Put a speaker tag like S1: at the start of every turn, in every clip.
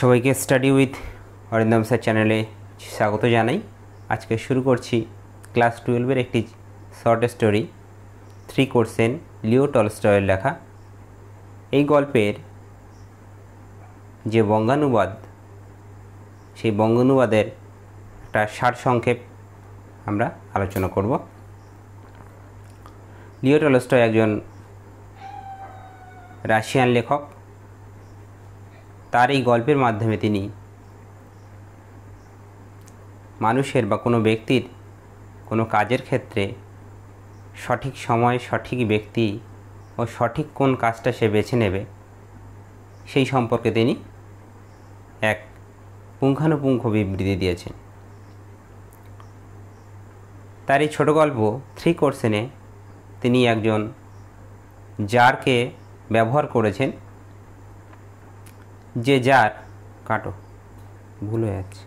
S1: সবাইকে study with Arindam sir চ্যানেলে স্বাগত জানাই আজকে শুরু করছি ক্লাস টুয়েলভের একটি short story three questions Leo টলস্টয়ের লেখা এই গল্পের যে বঙ্গানুবাদ সেই বঙ্গানুবাদের একটা সার সংক্ষেপ আমরা আলোচনা করব লিও টলস্টয় একজন রাশিয়ান লেখক তার এই গল্পের মাধ্যমে তিনি মানুষের বা কোনো ব্যক্তির কোনো কাজের ক্ষেত্রে সঠিক সময় সঠিক ব্যক্তি ও সঠিক কোন কাজটা সে বেছে নেবে সেই সম্পর্কে তিনি এক পুঙ্খানুপুঙ্খ বিবৃতি দিয়েছেন তার এই ছোটো গল্প থ্রি কোর্সেনে তিনি একজন জারকে ব্যবহার করেছেন যে যার কাটো ভুল হয়ে যাচ্ছে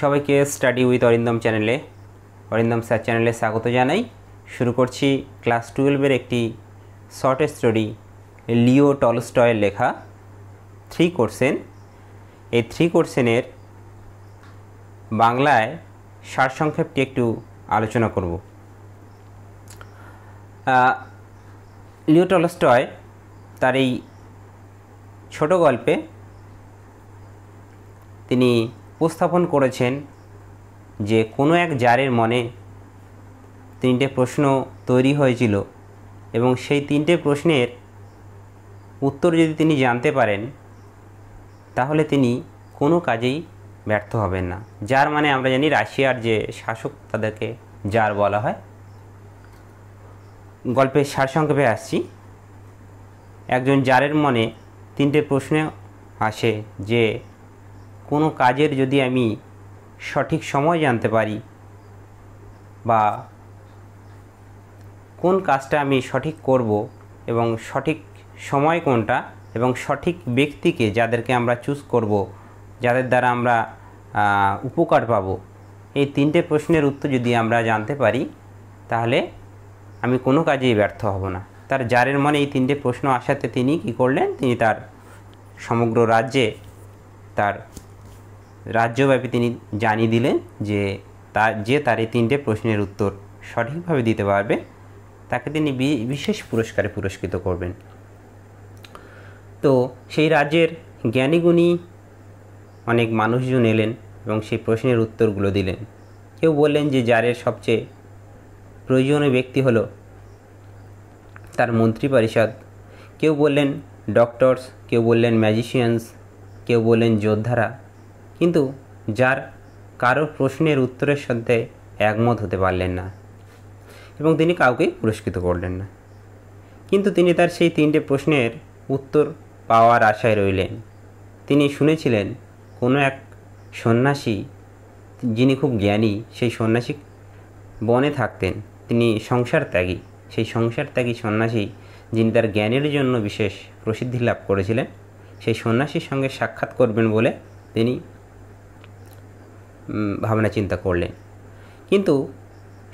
S1: সবাইকে স্টাডি উইথ অরিন্দম চ্যানেলে অরিন্দম স্যার চ্যানেলে স্বাগত জানাই শুরু করছি ক্লাস টুয়েলভের একটি শর্ট স্টোরি লিও টলস্টয়ের লেখা থ্রি কোর্সেন এই থ্রি কোর্সেনের বাংলায় সারসংক্ষেপটি একটু আলোচনা করব লিও টলস্টয় তার এই ছোট গল্পে তিনি উপস্থাপন করেছেন যে কোনো এক জারের মনে তিনটে প্রশ্ন তৈরি হয়েছিল এবং সেই তিনটে প্রশ্নের উত্তর যদি তিনি জানতে পারেন তাহলে তিনি কোনো কাজেই ব্যর্থ হবেন না যার মানে আমরা জানি রাশিয়ার যে শাসক তাদেরকে যার বলা হয় গল্পের সারসংক্ষেপে আসছি একজন জারের মনে তিনটে প্রশ্ন আসে যে কোনো কাজের যদি আমি সঠিক সময় জানতে পারি বা কোন কাজটা আমি সঠিক করব এবং সঠিক সময় কোনটা এবং সঠিক ব্যক্তিকে যাদেরকে আমরা চুজ করব যাদের দ্বারা আমরা উপকার পাব এই তিনটে প্রশ্নের উত্তর যদি আমরা জানতে পারি তাহলে আমি কোনো কাজেই ব্যর্থ হব না তার যারের মনে এই তিনটে প্রশ্ন আসাতে তিনি কি করলেন তিনি তার সমগ্র রাজ্যে তার রাজ্যব্যাপী তিনি জানিয়ে দিলেন যে তার যে তার এই তিনটে প্রশ্নের উত্তর সঠিকভাবে দিতে পারবে তাকে তিনি বিশেষ পুরস্কারে পুরস্কৃত করবেন তো সেই রাজ্যের জ্ঞানীগুণী অনেক মানুষজন এলেন এবং সেই প্রশ্নের উত্তরগুলো দিলেন কেউ বললেন যে যারের সবচেয়ে প্রয়োজনীয় ব্যক্তি হলো তার মন্ত্রী পরিষদ কেউ বললেন ডক্টরস কেউ বললেন ম্যাজিশিয়ানস কেউ বললেন যোদ্ধারা কিন্তু যার কারো প্রশ্নের উত্তরের সাথে একমত হতে পারলেন না এবং তিনি কাউকেই পুরস্কৃত করলেন না কিন্তু তিনি তার সেই তিনটে প্রশ্নের উত্তর পাওয়ার আশায় রইলেন তিনি শুনেছিলেন কোনো এক সন্ন্যাসী যিনি খুব জ্ঞানী সেই সন্ন্যাসী বনে থাকতেন তিনি সংসার ত্যাগী সেই সংসার ত্যাগী সন্ন্যাসী যিনি তার জ্ঞানের জন্য বিশেষ প্রসিদ্ধি লাভ করেছিলেন সেই সন্ন্যাসীর সঙ্গে সাক্ষাৎ করবেন বলে তিনি ভাবনা চিন্তা করলেন কিন্তু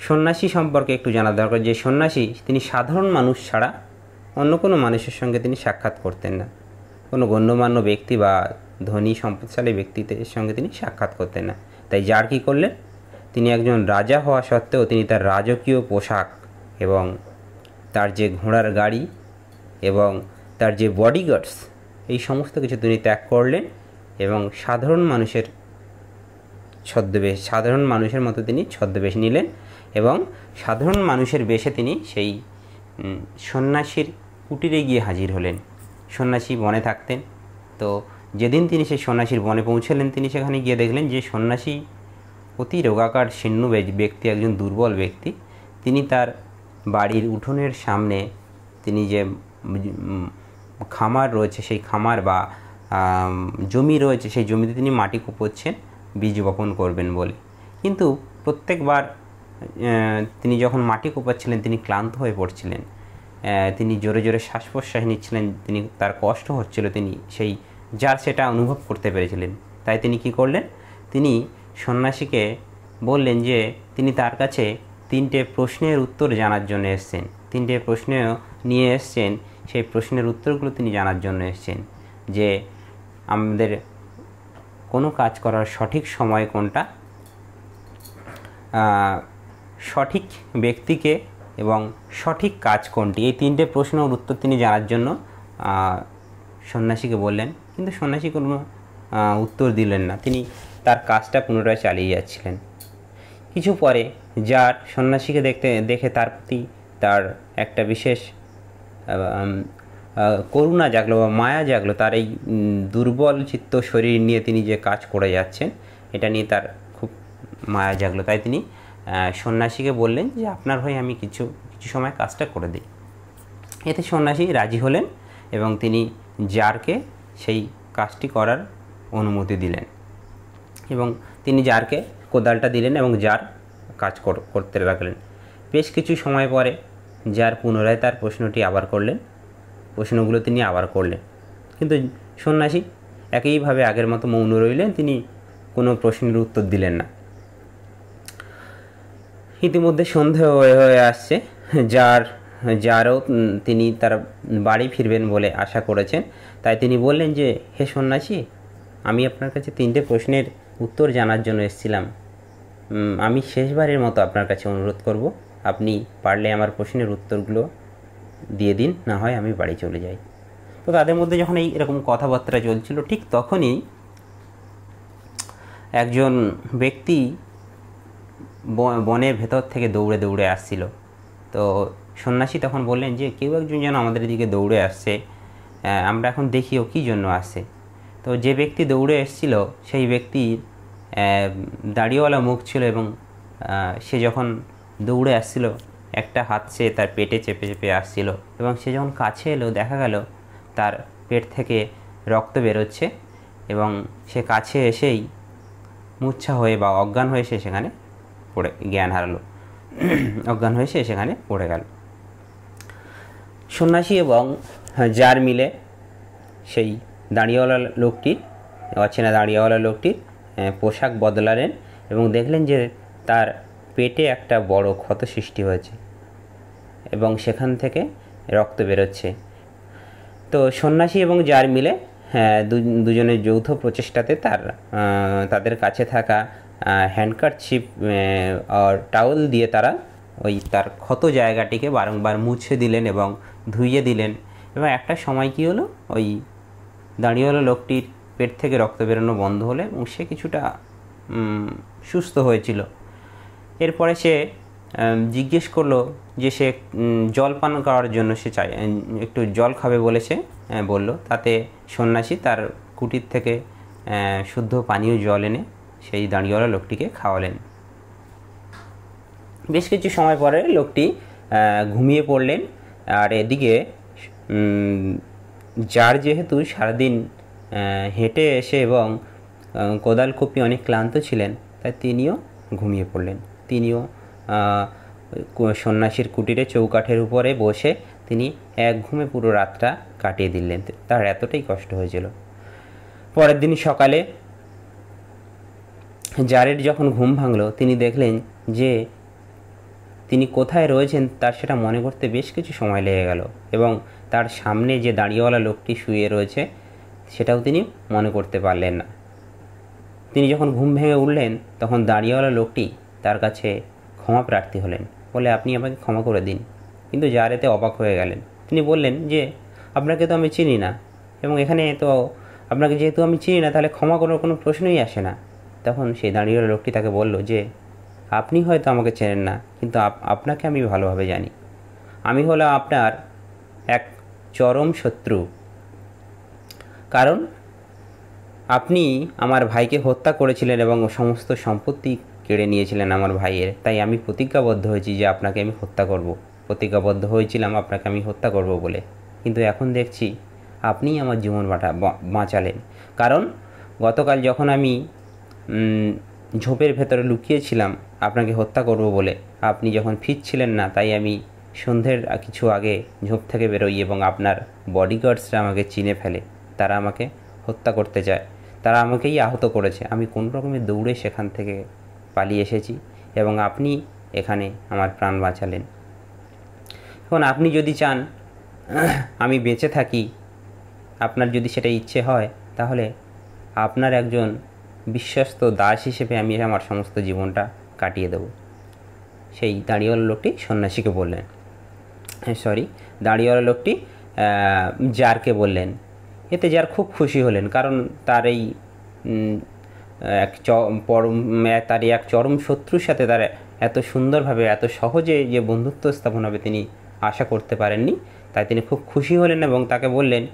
S1: সন্ন্যাসী সম্পর্কে একটু জানা দরকার যে সন্ন্যাসী তিনি সাধারণ মানুষ ছাড়া অন্য কোনো মানুষের সঙ্গে তিনি সাক্ষাৎ করতেন না কোনো গণ্যমান্য ব্যক্তি বা ধনী সম্পদশালী ব্যক্তিদের সঙ্গে তিনি সাক্ষাৎ করতেন না তাই যার কী করলেন তিনি একজন রাজা হওয়া সত্ত্বেও তিনি তার রাজকীয় পোশাক এবং তার যে ঘোড়ার গাড়ি এবং তার যে বডিগার্ডস এই সমস্ত কিছু তিনি ত্যাগ করলেন এবং সাধারণ মানুষের ছদ্মবেশ সাধারণ মানুষের মতো তিনি ছদ্মবেশ নিলেন এবং সাধারণ মানুষের বেশে তিনি সেই সন্ন্যাসীর কুটিরে গিয়ে হাজির হলেন সন্ন্যাসী বনে থাকতেন তো যেদিন তিনি সেই সন্ন্যাসীর বনে পৌঁছলেন তিনি সেখানে গিয়ে দেখলেন যে সন্ন্যাসী অতি রোগাকার শীর্ণ ব্যক্তি একজন দুর্বল ব্যক্তি তিনি তার বাড়ির উঠোনের সামনে তিনি যে খামার রয়েছে সেই খামার বা জমি রয়েছে সেই জমিতে তিনি মাটি কুপোচ্ছেন বীজ বপন করবেন বলে কিন্তু প্রত্যেকবার তিনি যখন মাটি কোপাচ্ছিলেন তিনি ক্লান্ত হয়ে পড়ছিলেন তিনি জোরে জোরে শ্বাস প্রশ্বাস নিচ্ছিলেন তিনি তার কষ্ট হচ্ছিল তিনি সেই যার সেটা অনুভব করতে পেরেছিলেন তাই তিনি কি করলেন তিনি সন্ন্যাসীকে বললেন যে তিনি তার কাছে তিনটে প্রশ্নের উত্তর জানার জন্য এসছেন তিনটে প্রশ্ন নিয়ে এসছেন সেই প্রশ্নের উত্তরগুলো তিনি জানার জন্য এসছেন যে আমাদের কোনো কাজ করার সঠিক সময় কোনটা সঠিক ব্যক্তিকে এবং সঠিক কাজ কোনটি এই তিনটে প্রশ্নের উত্তর তিনি জানার জন্য সন্ন্যাসীকে বললেন কিন্তু সন্ন্যাসী কোনো উত্তর দিলেন না তিনি তার কাজটা পুনরায় চালিয়ে যাচ্ছিলেন কিছু পরে যার সন্ন্যাসীকে দেখতে দেখে তার প্রতি তার একটা বিশেষ করুণা জাগলো বা মায়া জাগলো তার এই দুর্বল চিত্ত শরীর নিয়ে তিনি যে কাজ করে যাচ্ছেন এটা নিয়ে তার খুব মায়া জাগলো তাই তিনি সন্ন্যাসীকে বললেন যে আপনার হয়ে আমি কিছু কিছু সময় কাজটা করে দিই এতে সন্ন্যাসী রাজি হলেন এবং তিনি জারকে সেই কাজটি করার অনুমতি দিলেন এবং তিনি জারকে কোদালটা দিলেন এবং জার কাজ করতে লাগলেন বেশ কিছু সময় পরে জার পুনরায় তার প্রশ্নটি আবার করলেন প্রশ্নগুলো তিনি আবার করলেন কিন্তু সন্ন্যাসী একইভাবে আগের মতো মৌন রইলেন তিনি কোনো প্রশ্নের উত্তর দিলেন না ইতিমধ্যে সন্ধে হয়ে হয়ে আসছে যার যারও তিনি তার বাড়ি ফিরবেন বলে আশা করেছেন তাই তিনি বললেন যে হে সন্ন্যাসী আমি আপনার কাছে তিনটে প্রশ্নের উত্তর জানার জন্য এসেছিলাম আমি শেষবারের মতো আপনার কাছে অনুরোধ করব আপনি পারলে আমার প্রশ্নের উত্তরগুলো দিয়ে দিন না হয় আমি বাড়ি চলে যাই তো তাদের মধ্যে যখন এই এরকম কথাবার্তা চলছিল ঠিক তখনই একজন ব্যক্তি বনের ভেতর থেকে দৌড়ে দৌড়ে আসছিল তো সন্ন্যাসী তখন বললেন যে কেউ একজন যেন আমাদের দিকে দৌড়ে আসছে আমরা এখন দেখিও কী জন্য আসে তো যে ব্যক্তি দৌড়ে এসছিল সেই ব্যক্তির দাড়িওয়ালা মুখ ছিল এবং সে যখন দৌড়ে আসছিল একটা হাত সে তার পেটে চেপে চেপে আসছিল এবং সে যখন কাছে এলো দেখা গেল তার পেট থেকে রক্ত বেরোচ্ছে এবং সে কাছে এসেই মূর্ছা হয়ে বা অজ্ঞান হয়ে সে সেখানে পড়ে জ্ঞান হারালো অজ্ঞান হয়ে সে সেখানে পড়ে গেল সন্ন্যাসী এবং যার মিলে সেই দাঁড়িয়েওয়ালা লোকটির অচেনা দাঁড়িয়েওয়ালা লোকটির হ্যাঁ, পোশাক বদলালেন এবং দেখলেন যে তার পেটে একটা বড় ক্ষত সৃষ্টি হয়েছে এবং সেখান থেকে রক্ত বেরোচ্ছে তো সন্ন্যাসী এবং যার মিলে হ্যাঁ, দুজনের যৌথ প্রচেষ্টাতে তার তাদের কাছে থাকা হ্যান্ডকারশিপ আর টাওয়েল দিয়ে তারা ওই তার ক্ষত জায়গাটিকে বারংবার মুছে দিলেন এবং ধুইয়ে দিলেন এবং একটা সময় কী হলো ওই দাঁড়িয়ে দাঁড়িয়েওয়ালা লোকটির পেট থেকে রক্ত বেরোনো বন্ধ হলে এবং সে কিছুটা সুস্থ হয়েছিল এরপরে সে জিজ্ঞেস করলো যে সে জল পান করার জন্য সে চাই একটু জল খাবে বলে সে হ্যাঁ, বলল তাতে সন্ন্যাসী তার কুটির থেকে শুদ্ধ পানীয় জল এনে সেই দাঁড়িয়েওয়ালা লোকটিকে খাওয়ালেন বেশ কিছু সময় পরে লোকটি ঘুমিয়ে পড়লেন আর এদিকে যার যেহেতু সারাদিন হেঁটে এসে এবং কোদাল কপি অনেক ক্লান্ত ছিলেন তাই তিনিও ঘুমিয়ে পড়লেন তিনিও সন্ন্যাসীর কুটিরে চৌকাঠের উপরে বসে তিনি এক ঘুমে পুরো রাতটা কাটিয়ে দিলেন তার এতটাই কষ্ট হয়েছিল পরের দিন সকালে জারের যখন ঘুম ভাঙল তিনি দেখলেন যে তিনি কোথায় রয়েছেন তার সেটা মনে করতে বেশ কিছু সময় লেগে গেল এবং তার সামনে যে দাঁড়িয়েওয়ালা লোকটি শুয়ে রয়েছে সেটাও তিনি মনে করতে পারলেন না তিনি যখন ঘুম ভেঙে উঠলেন তখন দাঁড়িয়েওয়ালা লোকটি তার কাছে ক্ষমা প্রার্থী হলেন বলে আপনি আমাকে ক্ষমা করে দিন কিন্তু জারেতে অবাক হয়ে গেলেন তিনি বললেন যে আপনাকে তো আমি চিনি না এবং এখানে তো আপনাকে যেহেতু আমি চিনি না তাহলে ক্ষমা করার কোনো প্রশ্নই আসে না তখন সেই দাঁড়িয়েওয়ালা লোকটি তাকে বলল যে আপনি হয়তো আমাকে চেনেন না কিন্তু আপনাকে আমি ভালোভাবে জানি আমি হলাম আপনার এক চরম শত্রু কারণ আপনি আমার ভাইকে হত্যা করেছিলেন এবং সমস্ত সম্পত্তি কেড়ে নিয়েছিলেন আমার ভাইয়ের তাই আমি প্রতিজ্ঞাবদ্ধ হয়েছি যে আপনাকে আমি হত্যা করব প্রতিজ্ঞাবদ্ধ হয়েছিলাম আপনাকে আমি হত্যা করব বলে কিন্তু এখন দেখছি আপনিই আমার জীবন বাটা বাঁচালেন কারণ গতকাল যখন আমি ঝোপের ভেতরে লুকিয়েছিলাম আপনাকে হত্যা করব বলে আপনি যখন ফিরছিলেন না তাই আমি সন্ধ্যের কিছু আগে ঝোপ থেকে বেরোই এবং আপনার বডিগার্ডসরা আমাকে চিনে ফেলে তারা আমাকে হত্যা করতে চায় তারা আমাকেই আহত করেছে আমি কোন রকমে দৌড়ে সেখান থেকে পালিয়ে এসেছি এবং আপনি এখানে আমার প্রাণ বাঁচালেন এখন আপনি যদি চান আমি বেঁচে থাকি আপনার যদি সেটা ইচ্ছে হয় তাহলে আপনার একজন বিশ্বস্ত দাস হিসেবে আমি আমার সমস্ত জীবনটা কাটিয়ে দেব সেই দাঁড়িয়েওয়ালা লোকটি সন্ন্যাসীকে বললেন সরি হ্যাঁ, দাঁড়িয়েওয়ালা লোকটি জারকে বললেন এতে যার খুব খুশি হলেন কারণ তার এই এক পরম তার এক চরম শত্রুর সাথে তার এত সুন্দরভাবে এত সহজে যে বন্ধুত্ব স্থাপন হবে তিনি আশা করতে পারেননি তাই তিনি খুব খুশি হলেন এবং তাকে বললেন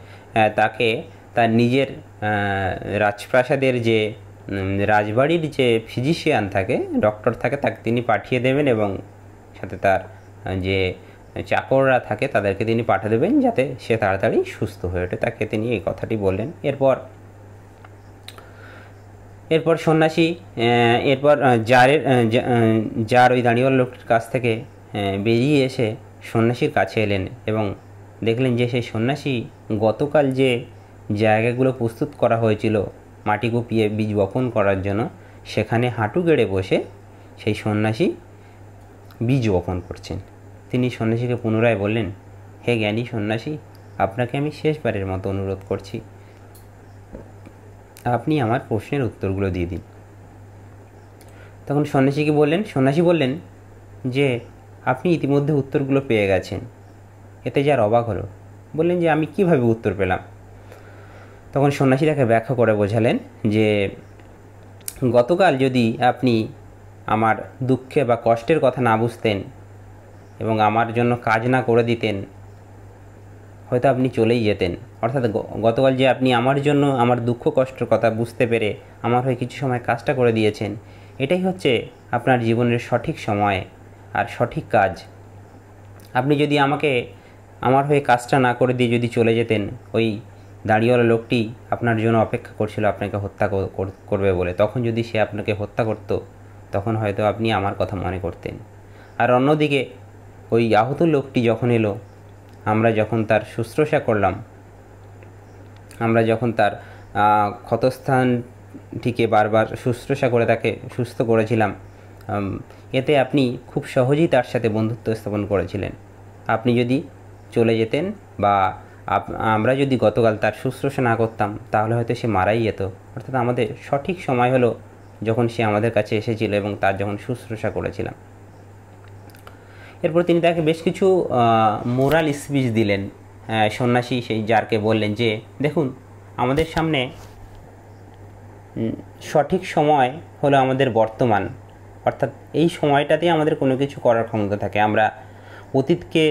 S1: তাকে তার নিজের রাজপ্রাসাদের যে রাজবাড়ির যে ফিজিশিয়ান থাকে ডক্টর থাকে তাকে তিনি পাঠিয়ে দেবেন এবং সাথে তার যে মানে চাকররা থাকে তাদেরকে তিনি পাঠিয়ে দেবেন যাতে সে তাড়াতাড়ি সুস্থ হয়ে ওঠে তাকে তিনি এই কথাটি বললেন এরপর এরপর সন্ন্যাসী এরপর জারের যার ওই দাঁড়িওয়াল লোকটির কাছ থেকে বেরিয়ে এসে সন্ন্যাসীর কাছে এলেন এবং দেখলেন যে সেই সন্ন্যাসী গতকাল যে জায়গাগুলো প্রস্তুত করা হয়েছিল মাটি কুপিয়ে বীজ বপন করার জন্য সেখানে হাঁটু গেড়ে বসে সেই সন্ন্যাসী বীজ বপন করছেন তিনি সন্ন্যাসীকে পুনরায় বললেন হে জ্ঞানী সন্ন্যাসী আপনাকে আমি শেষবারের মতো অনুরোধ করছি আপনি আমার প্রশ্নের উত্তরগুলো দিয়ে দিন তখন সন্ন্যাসীকে বললেন সন্ন্যাসী বললেন যে আপনি ইতিমধ্যে উত্তরগুলো পেয়ে গেছেন এতে যার অবাক হলো বললেন যে আমি কিভাবে উত্তর পেলাম তখন সন্ন্যাসী তাকে ব্যাখ্যা করে বোঝালেন যে গতকাল যদি আপনি আমার দুঃখে বা কষ্টের কথা না বুঝতেন এবং আমার জন্য কাজ না করে দিতেন হয়তো আপনি চলেই যেতেন অর্থাৎ গতকাল যে আপনি আমার জন্য আমার দুঃখ কষ্টের কথা বুঝতে পেরে আমার হয়ে কিছু সময় কাজটা করে দিয়েছেন এটাই হচ্ছে আপনার জীবনের সঠিক সময় আর সঠিক কাজ আপনি যদি আমাকে আমার হয়ে কাজটা না করে দিয়ে যদি চলে যেতেন ওই দাঁড়িয়েওয়ালা লোকটি আপনার জন্য অপেক্ষা করছিল আপনাকে হত্যা করবে বলে তখন যদি সে আপনাকে হত্যা করত তখন হয়তো আপনি আমার কথা মনে করতেন আর অন্যদিকে ওই আহত লোকটি যখন এলো আমরা যখন তার শুশ্রূষা করলাম আমরা যখন তার ক্ষতস্থানটিকে বারবার শুশ্রূষা করে তাকে সুস্থ করেছিলাম এতে আপনি খুব সহজেই তার সাথে বন্ধুত্ব স্থাপন করেছিলেন আপনি যদি চলে যেতেন বা আমরা যদি গতকাল তার শুশ্রূষা না করতাম তাহলে হয়তো সে মারাই যেত অর্থাৎ আমাদের সঠিক সময় হলো যখন সে আমাদের কাছে এসেছিল এবং তার যখন শুশ্রূষা করেছিলাম এরপর তিনি তাকে বেশ কিছু মোরাল স্পিচ দিলেন সন্ন্যাসী সেই যারকে বললেন যে দেখুন আমাদের সামনে সঠিক সময় হলো আমাদের বর্তমান অর্থাৎ এই সময়টাতেই আমাদের কোনো কিছু করার ক্ষমতা থাকে আমরা অতীতকে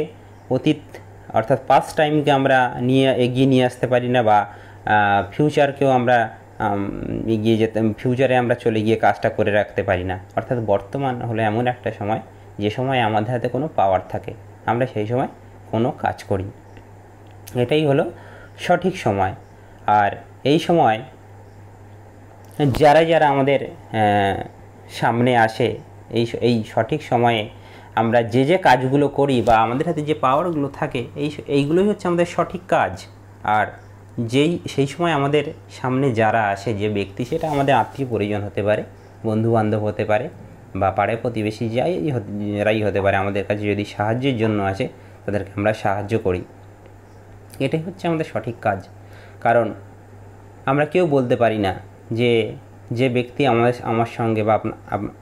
S1: অতীত অর্থাৎ পাস্ট টাইমকে আমরা নিয়ে এগিয়ে নিয়ে আসতে পারি না বা ফিউচারকেও আমরা এগিয়ে যেতে ফিউচারে আমরা চলে গিয়ে কাজটা করে রাখতে পারি না অর্থাৎ বর্তমান হলো এমন একটা সময় যে সময় আমাদের হাতে কোনো পাওয়ার থাকে আমরা সেই সময় কোনো কাজ করি এটাই হলো সঠিক সময় আর এই সময় যারা যারা আমাদের সামনে আসে এই এই সঠিক সময়ে আমরা যে যে কাজগুলো করি বা আমাদের হাতে যে পাওয়ারগুলো থাকে এই এইগুলোই হচ্ছে আমাদের সঠিক কাজ আর যেই সেই সময় আমাদের সামনে যারা আসে যে ব্যক্তি সেটা আমাদের আত্মীয় পরিজন হতে পারে বন্ধু বান্ধব হতে পারে বা পাড়ায় প্রতিবেশী যাই রাই হতে পারে আমাদের কাছে যদি সাহায্যের জন্য আছে তাদেরকে আমরা সাহায্য করি এটাই হচ্ছে আমাদের সঠিক কাজ কারণ আমরা কেউ বলতে পারি না যে যে ব্যক্তি আমাদের আমার সঙ্গে বা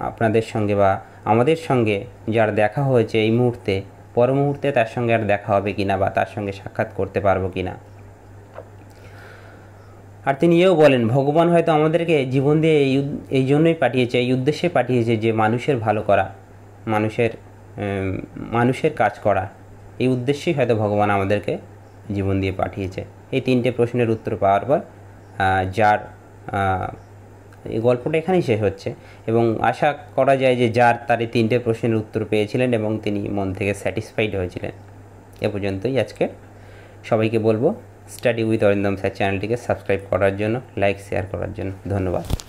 S1: আপনাদের সঙ্গে বা আমাদের সঙ্গে যার দেখা হয়েছে এই মুহূর্তে পর মুহূর্তে তার সঙ্গে আর দেখা হবে কি না বা তার সঙ্গে সাক্ষাৎ করতে পারবো কি না আর তিনি এও বলেন ভগবান হয়তো আমাদেরকে জীবন দিয়ে এই এই জন্যই পাঠিয়েছে এই উদ্দেশ্যে পাঠিয়েছে যে মানুষের ভালো করা মানুষের মানুষের কাজ করা এই উদ্দেশ্যেই হয়তো ভগবান আমাদেরকে জীবন দিয়ে পাঠিয়েছে এই তিনটে প্রশ্নের উত্তর পাওয়ার পর যার এই গল্পটা এখানেই শেষ হচ্ছে এবং আশা করা যায় যে যার তার এই তিনটে প্রশ্নের উত্তর পেয়েছিলেন এবং তিনি মন থেকে স্যাটিসফাইড হয়েছিলেন এ পর্যন্তই আজকে সবাইকে বলবো স্টাডি উইথ অরিন্দম স্যার চ্যানেলটিকে সাবস্ক্রাইব করার জন্য লাইক শেয়ার করার জন্য ধন্যবাদ